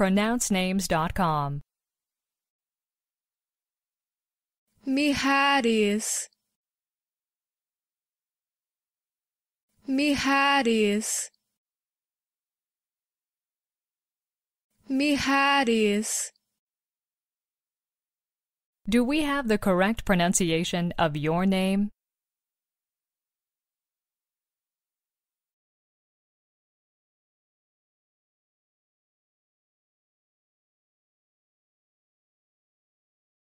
pronouncenames.com. Mihares Mihares Mihares Do we have the correct pronunciation of your name?